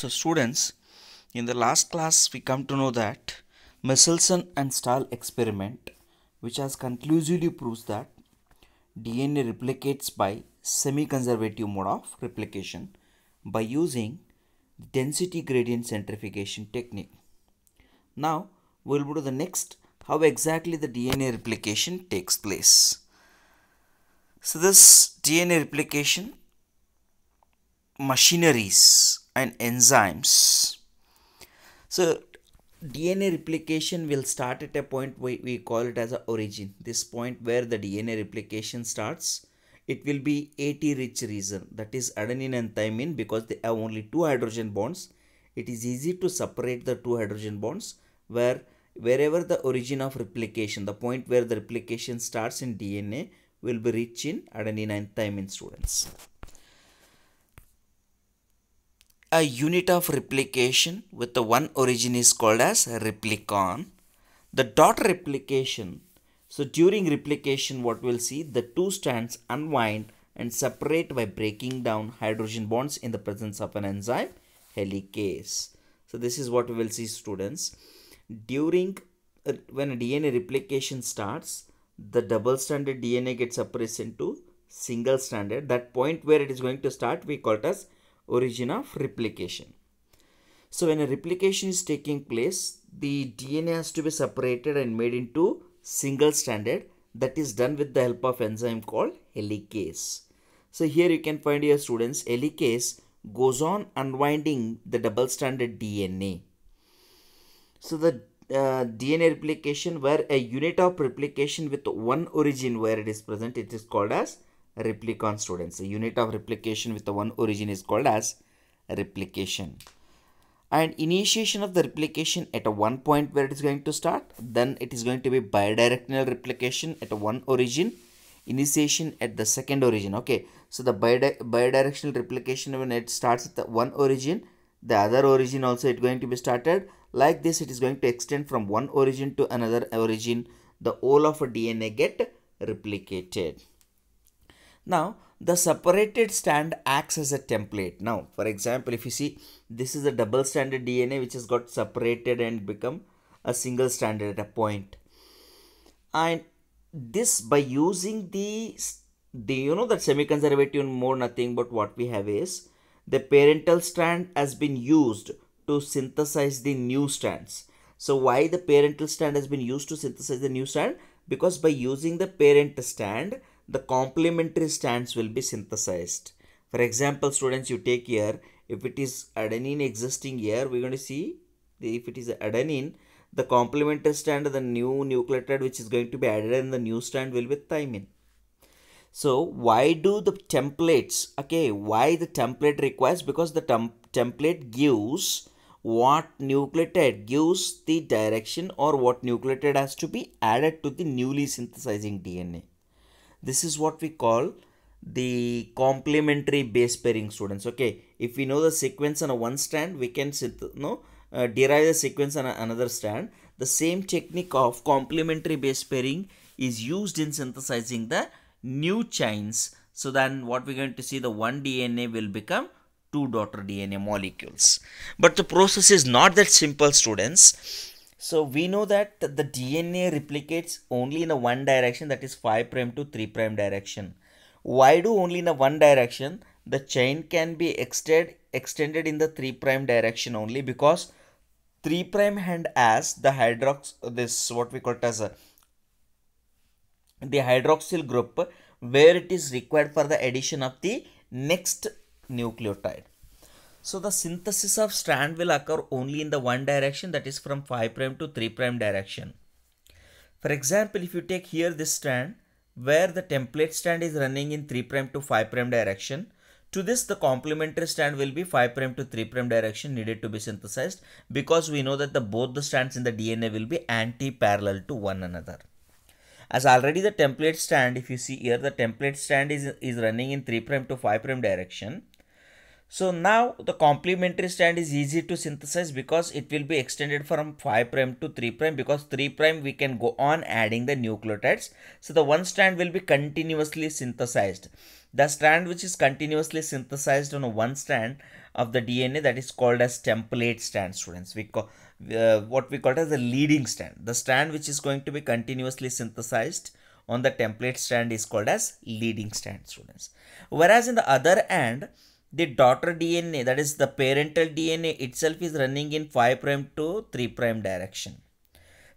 So students, in the last class we come to know that Michelson and Stahl experiment which has conclusively proves that DNA replicates by semi-conservative mode of replication by using density gradient centrifugation technique. Now we'll go to the next how exactly the DNA replication takes place. So this DNA replication machineries and enzymes. So DNA replication will start at a point we we call it as a origin. This point where the DNA replication starts, it will be AT rich region that is adenine and thymine because they have only two hydrogen bonds. It is easy to separate the two hydrogen bonds where wherever the origin of replication, the point where the replication starts in DNA will be rich in adenine and thymine students a unit of replication with the one origin is called as replicon. The dot replication, so during replication what we'll see the two strands unwind and separate by breaking down hydrogen bonds in the presence of an enzyme helicase. So this is what we will see students. During uh, when DNA replication starts, the double-stranded DNA gets separated into single-stranded. That point where it is going to start, we call it as origin of replication. So when a replication is taking place, the DNA has to be separated and made into single stranded that is done with the help of enzyme called helicase. So here you can find your students helicase goes on unwinding the double stranded DNA. So the uh, DNA replication where a unit of replication with one origin where it is present it is called as replicon students. The unit of replication with the one origin is called as replication. And initiation of the replication at a one point where it is going to start, then it is going to be bidirectional replication at a one origin, initiation at the second origin. Okay, so the bidi bidirectional replication when it starts at the one origin, the other origin also it going to be started. Like this, it is going to extend from one origin to another origin. The whole of a DNA get replicated. Now, the separated strand acts as a template. Now, for example, if you see, this is a double stranded DNA which has got separated and become a single stranded at a point. And this by using the, the you know, that semi-conservative more nothing but what we have is the parental strand has been used to synthesize the new strands. So why the parental strand has been used to synthesize the new strand? Because by using the parent strand, the complementary strands will be synthesized. For example, students, you take here, if it is adenine existing here, we're going to see if it is adenine, the complementary strand, the new nucleotide which is going to be added in the new strand will be thymine. So why do the templates, okay, why the template requires? Because the tem template gives what nucleotide gives the direction or what nucleotide has to be added to the newly synthesizing DNA. This is what we call the complementary base pairing students. Okay, if we know the sequence on a one strand, we can you know, uh, derive the sequence on a, another strand. The same technique of complementary base pairing is used in synthesizing the new chains. So then what we're going to see the one DNA will become two daughter DNA molecules. But the process is not that simple students so we know that the DNA replicates only in a one direction that is 5 prime to 3 prime direction. Why do only in a one direction? The chain can be extended extended in the 3 prime direction only because 3 prime hand as the hydrox this what we call it as a, the hydroxyl group where it is required for the addition of the next nucleotide so the synthesis of strand will occur only in the one direction that is from 5 prime to 3 prime direction. For example, if you take here this strand where the template strand is running in 3 prime to 5 prime direction, to this the complementary strand will be 5 prime to 3 prime direction needed to be synthesized because we know that the both the strands in the DNA will be anti-parallel to one another. As already the template strand, if you see here, the template strand is, is running in 3 prime to 5 prime direction so now the complementary strand is easy to synthesize because it will be extended from 5 prime to 3 prime because 3 prime we can go on adding the nucleotides. So the one strand will be continuously synthesized. The strand which is continuously synthesized on one strand of the DNA that is called as template strand students. We call, uh, what we call as the leading strand. The strand which is going to be continuously synthesized on the template strand is called as leading strand students. Whereas in the other end, the daughter DNA, that is the parental DNA itself is running in 5 prime to 3 prime direction.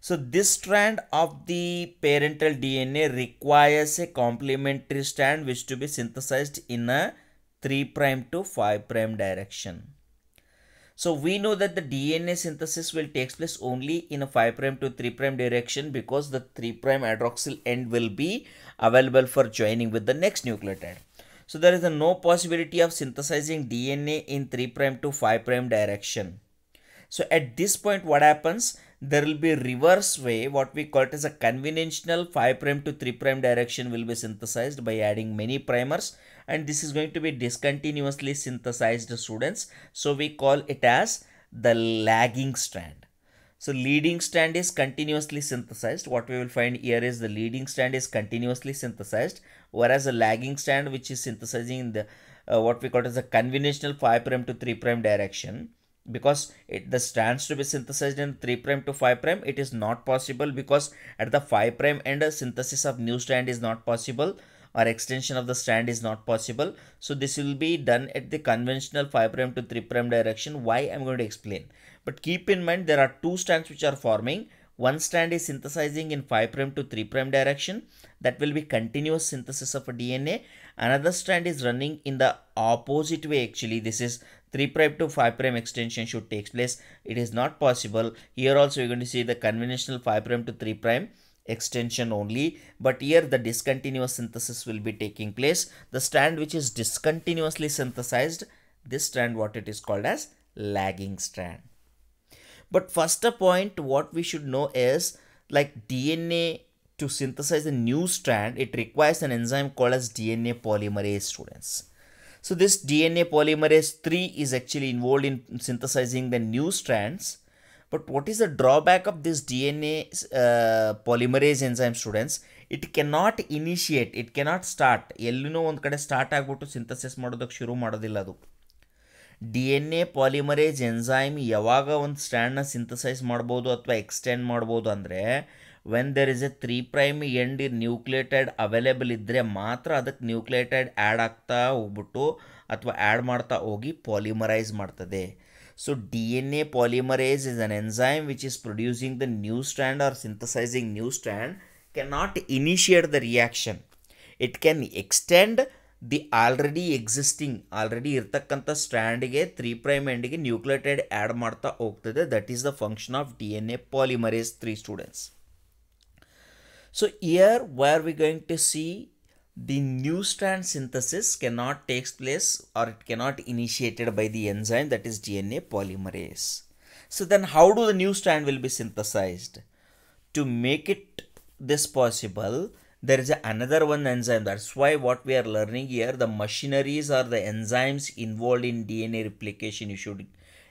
So this strand of the parental DNA requires a complementary strand which to be synthesized in a 3 prime to 5 prime direction. So we know that the DNA synthesis will take place only in a 5 prime to 3 prime direction because the 3 prime hydroxyl end will be available for joining with the next nucleotide. So there is a no possibility of synthesizing DNA in 3 prime to 5 prime direction. So at this point what happens? There will be reverse way what we call it as a conventional 5 prime to 3 prime direction will be synthesized by adding many primers and this is going to be discontinuously synthesized students. So we call it as the lagging strand. So leading strand is continuously synthesized. What we will find here is the leading strand is continuously synthesized, whereas the lagging strand, which is synthesizing the uh, what we call as the conventional 5 prime to 3 prime direction, because it, the strands to be synthesized in 3 prime to 5 prime, it is not possible because at the 5 prime end, a synthesis of new strand is not possible or extension of the strand is not possible. So this will be done at the conventional 5 prime to 3 prime direction. Why I'm going to explain but keep in mind there are two strands which are forming. One strand is synthesizing in 5' to 3' direction. That will be continuous synthesis of a DNA. Another strand is running in the opposite way actually. This is 3 prime to 5 prime extension should take place. It is not possible. Here also you're going to see the conventional 5 prime to 3 prime extension only but here the discontinuous synthesis will be taking place the strand which is discontinuously synthesized this strand what it is called as lagging strand but first a point what we should know is like DNA to synthesize a new strand, it requires an enzyme called as DNA polymerase students. So this DNA polymerase 3 is actually involved in synthesizing the new strands. But what is the drawback of this DNA uh, polymerase enzyme students? It cannot initiate it cannot start ಎಲ್ಲಿನೂ ಒಂದು ಕಡೆ start ಆಗಿಬಿಟ್ಟು synthesis ಮಾಡೋದಕ್ಕೆ ಶುರು ಮಾಡೋದಿಲ್ಲ ಅದು D N A polymerase enzyme ಯಾವಾಗ ಒಂದು ಸ್ಟ್ಯಾಂಡನ್ನ ಸಿಂಥಸೈಸ್ ಮಾಡ್ಬೋದು ಅಥವಾ ಎಕ್ಸ್ಟೆಂಡ್ ಮಾಡ್ಬೋದು ಅಂದರೆ when there is a three prime end or nucleotide available ಇದ್ದರೆ ಮಾತ್ರ ಅದಕ್ಕೆ ನ್ಯೂಕ್ಲೇಟೆಡ್ ಆ್ಯಡ್ ಆಗ್ತಾ ಹೋಗ್ಬಿಟ್ಟು ಅಥವಾ ಆ್ಯಡ್ ಮಾಡ್ತಾ ಹೋಗಿ ಪಾಲಿಮರೈಸ್ ಮಾಡ್ತದೆ so D N A polymerase is an enzyme which is producing the new strand or synthesizing new strand can not initiate the reaction it can extend the already existing already kanta strand ge 3 prime end ge nucleotide add martha hogtade that is the function of dna polymerase 3 students so here where are we going to see the new strand synthesis cannot takes place or it cannot initiated by the enzyme that is dna polymerase so then how do the new strand will be synthesized to make it this possible there is another one enzyme. That's why what we are learning here, the machineries are the enzymes involved in DNA replication, you should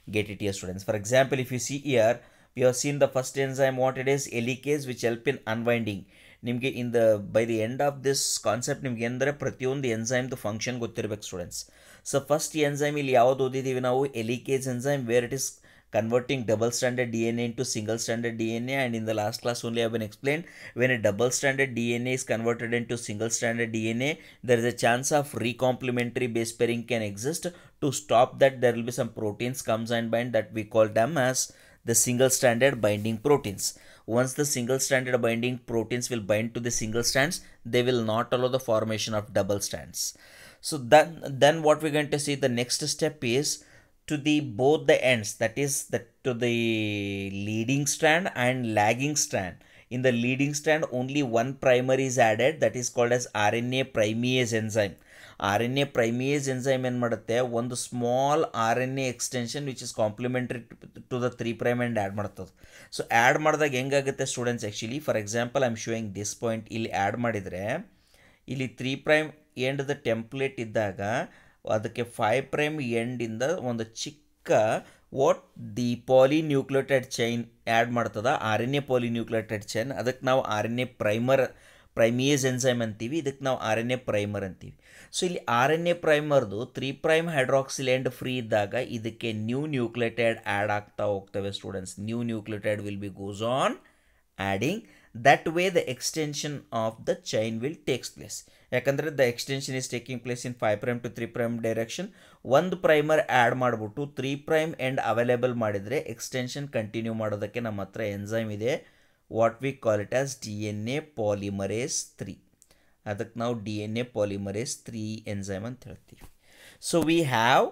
get it here students. For example, if you see here, we have seen the first enzyme, what it is, helicase, which help in unwinding. ನಿಮಗೆ the the by the end of this concept ನಿಮ್ಗೆ ಅಂದರೆ ಪ್ರತಿಯೊಂದು the function ಗೊತ್ತಿರಬೇಕು students so first enzyme ಇಲ್ಲಿ ಯಾವ್ದು ಓದಿದ್ದೀವಿ ನಾವು helicase enzyme where it is converting double-stranded DNA into single-stranded DNA and in the last class only I have been explained when a double-stranded DNA is converted into single-stranded DNA there is a chance of recomplementary base pairing can exist to stop that there will be some proteins comes and bind that we call them as the single-stranded binding proteins. Once the single-stranded binding proteins will bind to the single strands, they will not allow the formation of double strands. So then, then what we're going to see the next step is to the both the ends that is the to the leading strand and lagging strand in the leading strand only one primer is added that is called as rna primase enzyme rna primase enzyme en madutte one small rna extension which is complementary to the 3 prime end add madutad so add madadaga enga students actually for example i am showing this point ill add madidre ili 3 prime end the template iddaga ಅದಕ್ಕೆ five prime ಎಂಡಿಂದ ಒಂದು ಚಿಕ್ಕ what the polynucleotide chain add ಮಾಡ್ತದ R N A chain ಅದಕ್ಕೆ ನಾವು R N A primer primase enzyme ಅಂತೀವಿ ಇದಕ್ಕೆ ನಾವು ಆರ್ ಎನ್ ಎ ಪ್ರೈಮರ್ ಅಂತೀವಿ ಸೊ ಇಲ್ಲಿ ಆರ್ ಎನ್ ಎ ಪ್ರೈಮರ್ದು ತ್ರೀ ಪ್ರೈಮ್ ಹೈಡ್ರಾಕ್ಸಿಲೆಂಡ್ ಫ್ರೀ ಇದ್ದಾಗ ಇದಕ್ಕೆ ನ್ಯೂ ನ್ಯೂಕ್ಲೇಟೆಡ್ ಆ್ಯಡ್ ಆಗ್ತಾ ಹೋಗ್ತವೆ students new nucleotide will be goes on adding that way the extension of the chain will takes place ಯಾಕಂದರೆ the extension is taking place in five prime to three prime direction ಒಂದು primer add ಮಾಡಿಬಿಟ್ಟು three prime end available ಮಾಡಿದರೆ extension continue ಮಾಡೋದಕ್ಕೆ ನಮ್ಮ ಹತ್ರ enzyme ಇದೆ what we call it as D N A polymerase three ಅದಕ್ಕೆ ನಾವು D N A polymerase three enzyme ಅಂತ ಹೇಳ್ತೀವಿ so we have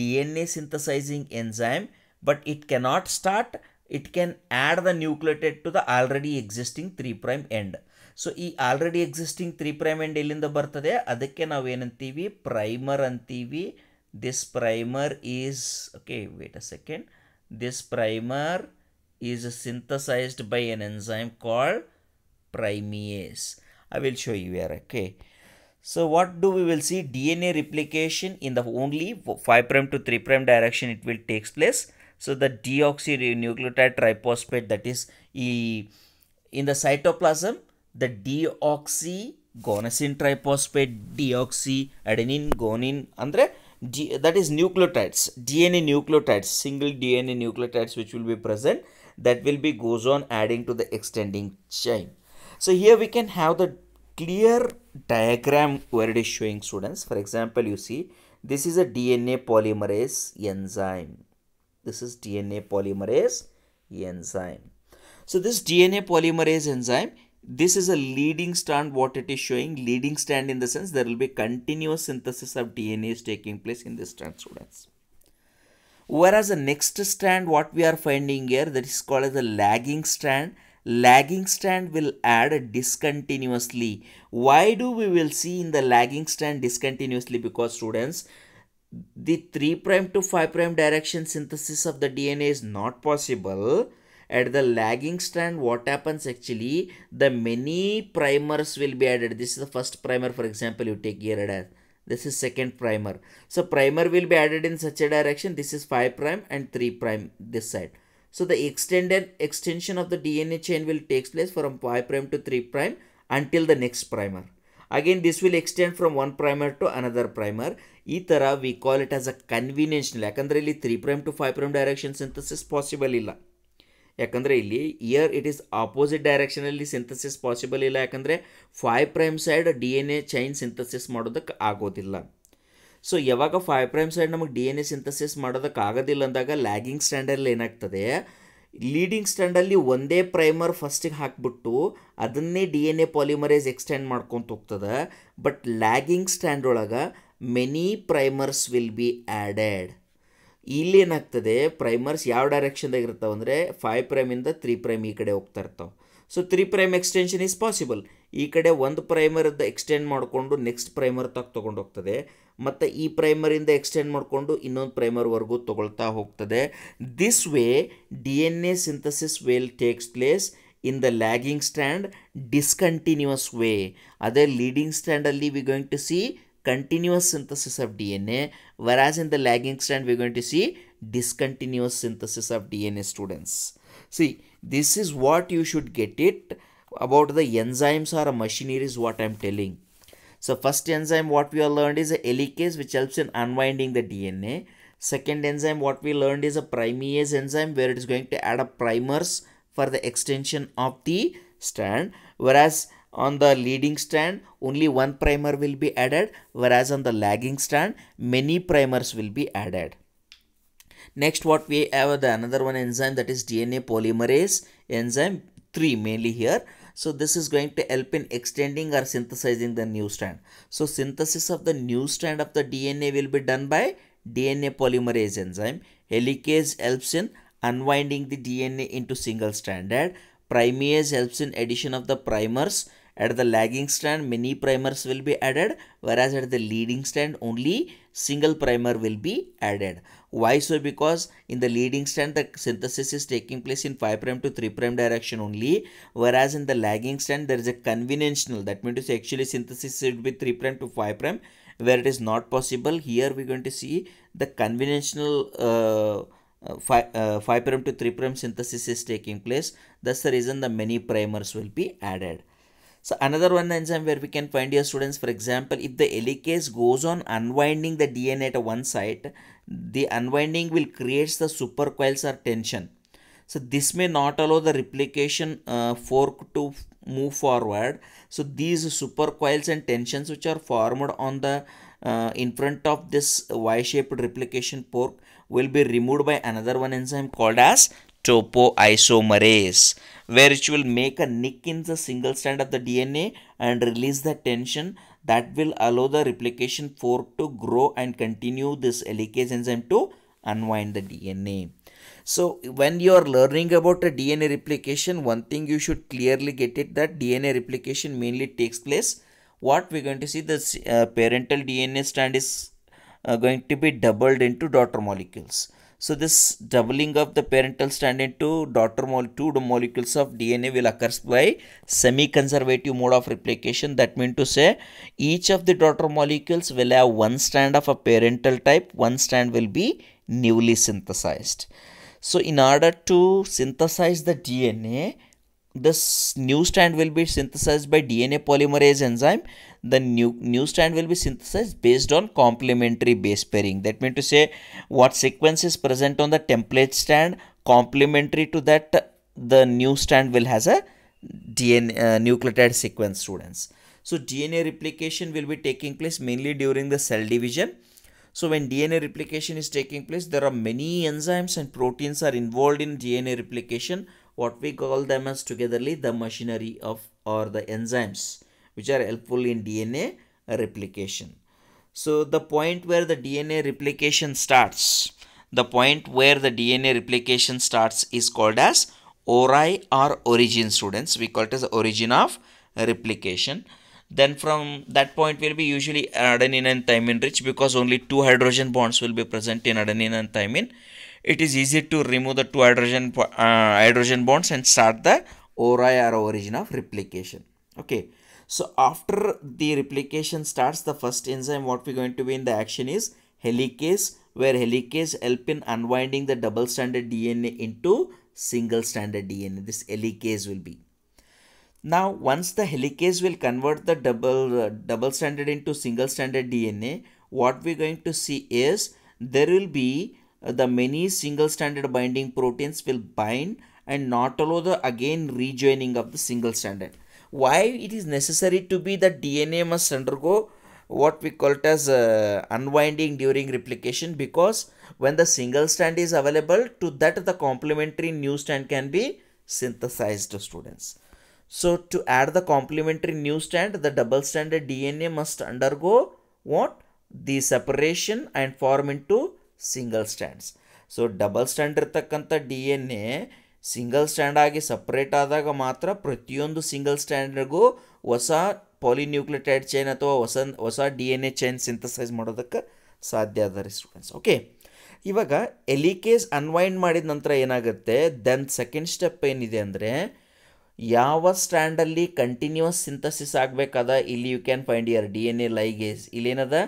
D N A synthesising enzyme but it cannot start it can add the nucleated to the already existing three prime end so ಈ already existing three prime end ಎಲ್ಲಿಂದ ಬರ್ತದೆ ಅದಕ್ಕೆ ನಾವು ಏನಂತೀವಿ primer ಅಂತೀವಿ this primer is okay wait a second this primer is synthesised by an enzyme called primase I will show you are okay So what do we will see? DNA replication in the only 5' to 3' direction it will takes place. So the deoxyribonucleotide triphosphate that is e in the cytoplasm the deoxy guanosine triphosphate deoxy adenine guanine ಅಂದರೆ G that nucleotides DNA nucleotides N A nucleotides single D that will be goes on adding to the extending chain. So here we can have the clear diagram where it is showing students. For example, you see this is a DNA polymerase enzyme. This is DNA polymerase enzyme. So this DNA polymerase enzyme, this is a leading strand what it is showing leading strand in the sense there will be continuous synthesis of dna is taking place in this strand students whereas the next strand what we are finding here that is called as a lagging strand lagging strand will add discontinuously why do we will see in the lagging strand discontinuously because students the 3 prime to 5 prime direction synthesis of the dna is not possible at the lagging strand what happens actually the many primers will be added this is the first primer for example you take here as this is second primer so primer will be added in such a direction this is 5 prime and 3 prime this side so the extended extension of the dna chain will takes place from 5 prime to 3 prime until the next primer again this will extend from one primer to another primer ಈ we call it as a a conventional three prime to five prime direction synthesis possible illa. ಯಾಕಂದರೆ ಇಲ್ಲಿ here it is opposite ಡೈರೆಕ್ಷನಲ್ಲಿ synthesis possible ಇಲ್ಲ ಯಾಕಂದರೆ five prime side D N A chain synthesis ಮಾಡೋದಕ್ಕೆ ಆಗೋದಿಲ್ಲ so ಯಾವಾಗ five prime side ನಮಗೆ D N A synthesis ಮಾಡೋದಕ್ಕೆ ಆಗೋದಿಲ್ಲ ಅಂದಾಗ ಲ್ಯಾಗಿಂಗ್ ಸ್ಟ್ಯಾಂಡಲ್ಲಿ ಏನಾಗ್ತದೆ ಲೀಡಿಂಗ್ ಸ್ಟ್ಯಾಂಡಲ್ಲಿ ಒಂದೇ ಪ್ರೈಮರ್ ಫಸ್ಟಿಗೆ ಹಾಕಿಬಿಟ್ಟು ಅದನ್ನೇ D N A polymerase extend ಮಾಡ್ಕೊಂತ ಹೋಗ್ತದೆ ಬಟ್ ಲ್ಯಾಗಿಂಗ್ ಸ್ಟ್ಯಾಂಡ್ ಒಳಗೆ many primers will be added ಇಲ್ಲೇನಾಗ್ತದೆ ಪ್ರೈಮರ್ಸ್ ಯಾವ ಡೈರೆಕ್ಷನ್ದಾಗ ಇರ್ತಾವೆ ಅಂದರೆ ಫೈವ್ ಪ್ರೈಮಿಂದ ತ್ರೀ ಪ್ರೈಮ್ ಈ ಕಡೆ ಹೋಗ್ತಾ ಇರ್ತಾವೆ so three prime extension is possible ಈ ಕಡೆ ಒಂದು ಪ್ರೈಮರ್ದ ಎಕ್ಸ್ಟೆಂಡ್ ಮಾಡಿಕೊಂಡು ನೆಕ್ಸ್ಟ್ ಪ್ರೈಮರ್ ತಗ ತೊಗೊಂಡು ಹೋಗ್ತದೆ ಮತ್ತು ಈ ಪ್ರೈಮರಿಂದ ಎಕ್ಸ್ಟೆಂಡ್ ಮಾಡಿಕೊಂಡು ಇನ್ನೊಂದು ಪ್ರೈಮರ್ವರೆಗೂ ತೊಗೊಳ್ತಾ ಹೋಗ್ತದೆ this way D N A synthesis while takes place in the lagging strand discontinuous way ಅದೇ ಲೀಡಿಂಗ್ ಸ್ಟ್ಯಾಂಡಲ್ಲಿ we going to see continuous synthesis of DNA, whereas in the lagging strand, we're going to see discontinuous synthesis of DNA students. See, this is what you should get it about the enzymes or is what I'm telling. So first enzyme what we have learned is a helicase which helps in unwinding the DNA. Second enzyme what we learned is a primase enzyme where it is going to add up primers for the extension of the strand. Whereas on the leading strand only one primer will be added whereas on the lagging strand many primers will be added. Next what we have the another one enzyme that is DNA polymerase enzyme 3 mainly here. So this is going to help in extending or synthesizing the new strand. So synthesis of the new strand of the DNA will be done by DNA polymerase enzyme. Helicase helps in unwinding the DNA into single stranded. Primase helps in addition of the primers at the lagging strand, many primers will be added, whereas at the leading strand, only single primer will be added. Why so? Because in the leading strand, the synthesis is taking place in 5 to 3 direction only, whereas in the lagging strand, there is a conventional. That means actually synthesis should be 3 to 5 where it is not possible. Here we're going to see the conventional uh, uh, uh five, uh, to 3 prime synthesis is taking place. That's the reason the many primers will be added. So another one enzyme where we can find your students, for example, if the helicase goes on unwinding the DNA at one site, the unwinding will create the supercoils or tension. So this may not allow the replication uh, fork to move forward. So these supercoils and tensions which are formed on the uh, in front of this Y-shaped replication fork will be removed by another one enzyme called as topoisomerase where it will make a nick in the single strand of the DNA and release the tension that will allow the replication fork to grow and continue this helicase enzyme to unwind the DNA. So when you are learning about a DNA replication, one thing you should clearly get it that DNA replication mainly takes place. What we're going to see, this uh, parental DNA strand is uh, going to be doubled into daughter molecules. So this doubling of the parental strand into daughter molecule two molecules of DNA will occur by semi-conservative mode of replication. That means to say each of the daughter molecules will have one strand of a parental type, one strand will be newly synthesized. So in order to synthesize the DNA, this new strand will be synthesized by DNA polymerase enzyme. The new, new strand will be synthesized based on complementary base pairing. That means to say what sequence is present on the template strand complementary to that the new strand will has a DNA uh, nucleotide sequence students. So DNA replication will be taking place mainly during the cell division. So when DNA replication is taking place, there are many enzymes and proteins are involved in DNA replication what we call them as togetherly the machinery of or the enzymes which are helpful in DNA replication. So the point where the DNA replication starts, the point where the DNA replication starts is called as ori or origin students. We call it as origin of replication. Then from that point will be usually adenine and thymine rich because only two hydrogen bonds will be present in adenine and thymine it is easy to remove the two hydrogen uh, hydrogen bonds and start the ori or origin of replication okay so after the replication starts the first enzyme what we're going to be in the action is helicase where helicase help in unwinding the double stranded dna into single stranded dna this helicase will be now once the helicase will convert the double uh, double stranded into single stranded dna what we're going to see is there will be the many single stranded binding proteins will bind and not allow the again rejoining of the single stranded. Why it is necessary to be that DNA must undergo what we call it as uh, unwinding during replication because when the single strand is available to that the complementary new strand can be synthesized students. So to add the complementary new strand the double stranded DNA must undergo what? The separation and form into single strands so double strand ಇರ್ತಕ್ಕಂಥ D N A single strand ಆಗಿ separate ಆದಾಗ ಮಾತ್ರ ಪ್ರತಿಯೊಂದು single ಸ್ಟ್ಯಾಂಡರ್ಗೂ ಹೊಸ ಪಾಲಿನ್ಯೂಕ್ಲಿಟೈಡ್ chain ಅಥವಾ ಹೊಸ ಹೊಸ D N A chain synthesise ಮಾಡೋದಕ್ಕೆ ಸಾಧ್ಯ ಅದ ರೀ ಸ್ಟೂಡೆಂಟ್ಸ್ ಓಕೆ ಇವಾಗ ಎಲಿಕೇಸ್ ಅನ್ವೈಂಡ್ ಮಾಡಿದ ನಂತರ ಏನಾಗುತ್ತೆ ದೆನ್ ಸೆಕೆಂಡ್ ಸ್ಟೆಪ್ ಏನಿದೆ ಅಂದರೆ ಯಾವ ಸ್ಟ್ಯಾಂಡಲ್ಲಿ ಕಂಟಿನ್ಯೂಸ್ ಸಿಂಥಸಿಸ್ ಆಗಬೇಕಾದ ಇಲ್ಲಿ you can find here D N A ligase ಇಲ್ಲೇನದ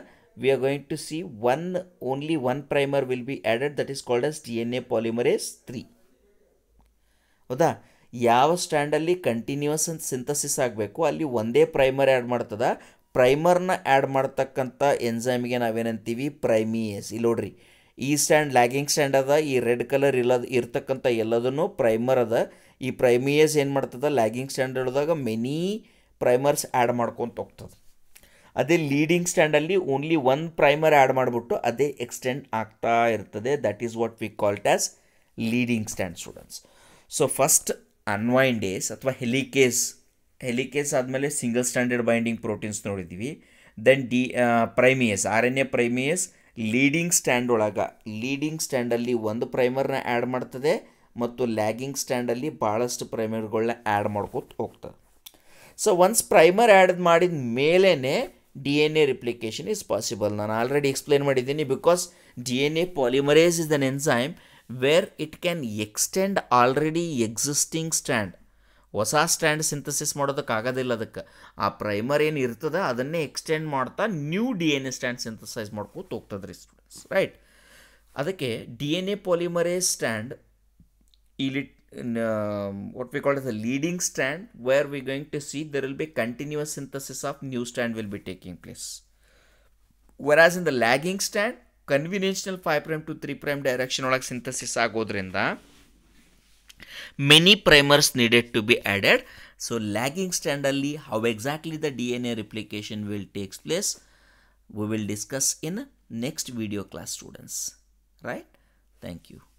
we are going to see one only one primer will be added that is called as DNA polymerase 3 ಹೌದಾ ಯಾವ ಸ್ಟ್ಯಾಂಡಲ್ಲಿ continuous synthesis ಆಗಬೇಕು ಅಲ್ಲಿ ಒಂದೇ ಪ್ರೈಮರ್ ಆ್ಯಡ್ ಮಾಡ್ತದ ಪ್ರೈಮರ್ನ add ಮಾಡ್ತಕ್ಕಂಥ ಎನ್ಸೈಮ್ಗೆ ನಾವೇನಂತೀವಿ ಪ್ರೈಮಿಯೇಸ್ ಇಲ್ಲಿ ನೋಡ್ರಿ ಈ ಸ್ಟ್ಯಾಂಡ್ ಲ್ಯಾಗಿಂಗ್ ಸ್ಟ್ಯಾಂಡ್ ಅದ ಈ ರೆಡ್ ಕಲರ್ ಇಲ್ಲ ಇರ್ತಕ್ಕಂಥ ಎಲ್ಲದನ್ನು ಪ್ರೈಮರ್ ಅದ ಈ ಪ್ರೈಮಿಯಸ್ ಏನು ಮಾಡ್ತದ ಲ್ಯಾಗಿಂಗ್ ಸ್ಟ್ಯಾಂಡರ್ಡ್ದಾಗ ಮೆನಿ ಪ್ರೈಮರ್ಸ್ ಆ್ಯಡ್ ಮಾಡ್ಕೊತ ಹೋಗ್ತದೆ ಅದೇ ಲೀಡಿಂಗ್ ಸ್ಟ್ಯಾಂಡಲ್ಲಿ ಓನ್ಲಿ ಒಂದು ಪ್ರೈಮರ್ ಆ್ಯಡ್ ಮಾಡಿಬಿಟ್ಟು ಅದೇ ಎಕ್ಸ್ಟೆಂಡ್ ಆಗ್ತಾ ಇರ್ತದೆ that is what we called as leading strand students so first unwindase ಅಥವಾ ಹೆಲಿಕೇಸ್ ಹೆಲಿಕೇಸ್ ಆದಮೇಲೆ ಸಿಂಗಲ್ ಸ್ಟ್ಯಾಂಡರ್ಡ್ ಬೈಂಡಿಂಗ್ ಪ್ರೋಟೀನ್ಸ್ ನೋಡಿದ್ದೀವಿ then the primase R N A primase leading strand ಒಳಗೆ leading ಸ್ಟ್ಯಾಂಡಲ್ಲಿ ಒಂದು ಪ್ರೈಮರ್ನ ಆ್ಯಡ್ ಮಾಡ್ತದೆ ಮತ್ತು ಲ್ಯಾಗಿಂಗ್ ಸ್ಟ್ಯಾಂಡಲ್ಲಿ ಭಾಳಷ್ಟು ಪ್ರೈಮರ್ಗಳನ್ನ ಆ್ಯಡ್ ಮಾಡ್ಕೊತ ಹೋಗ್ತದೆ ಸೊ ಒನ್ಸ್ ಪ್ರೈಮರ್ ಆ್ಯಡ್ ಮಾಡಿದ ಮೇಲೇ D N A replication is possible ನಾನು ಆಲ್ರೆಡಿ ಎಕ್ಸ್ಪ್ಲೇನ್ ಮಾಡಿದ್ದೀನಿ because D N A polymerase is an enzyme where it can extend already existing strand ಹೊಸ ಸ್ಟ್ಯಾಂಡ್ ಸಿಂಥಸಿಸ್ ಮಾಡೋದಕ್ಕಾಗೋದಿಲ್ಲ ಅದಕ್ಕೆ ಆ ಪ್ರೈಮರ್ ಏನು ಇರ್ತದೆ ಅದನ್ನೇ ಎಕ್ಸ್ಟೆಂಡ್ ಮಾಡ್ತಾ new D N A strand synthesise ಮಾಡ್ಕೋತ ಹೋಗ್ತದ್ರಿ ರೀ ಸ್ಟೂಡೆಂಟ್ಸ್ ರೈಟ್ ಅದಕ್ಕೆ D N A polymerase strand ಇಲ್ಲಿ in, um, what we call as a leading strand where we're going to see there will be continuous synthesis of new strand will be taking place whereas in the lagging strand conventional 5 prime to 3 prime direction like synthesis agodrinda many primers needed to be added so lagging standardly how exactly the dna replication will takes place we will discuss in next video class students right thank you